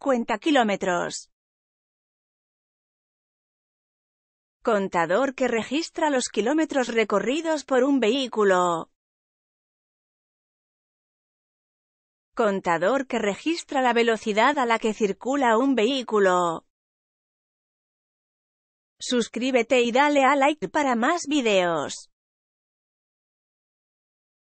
Cuenta kilómetros. Contador que registra los kilómetros recorridos por un vehículo. Contador que registra la velocidad a la que circula un vehículo. Suscríbete y dale a like para más videos.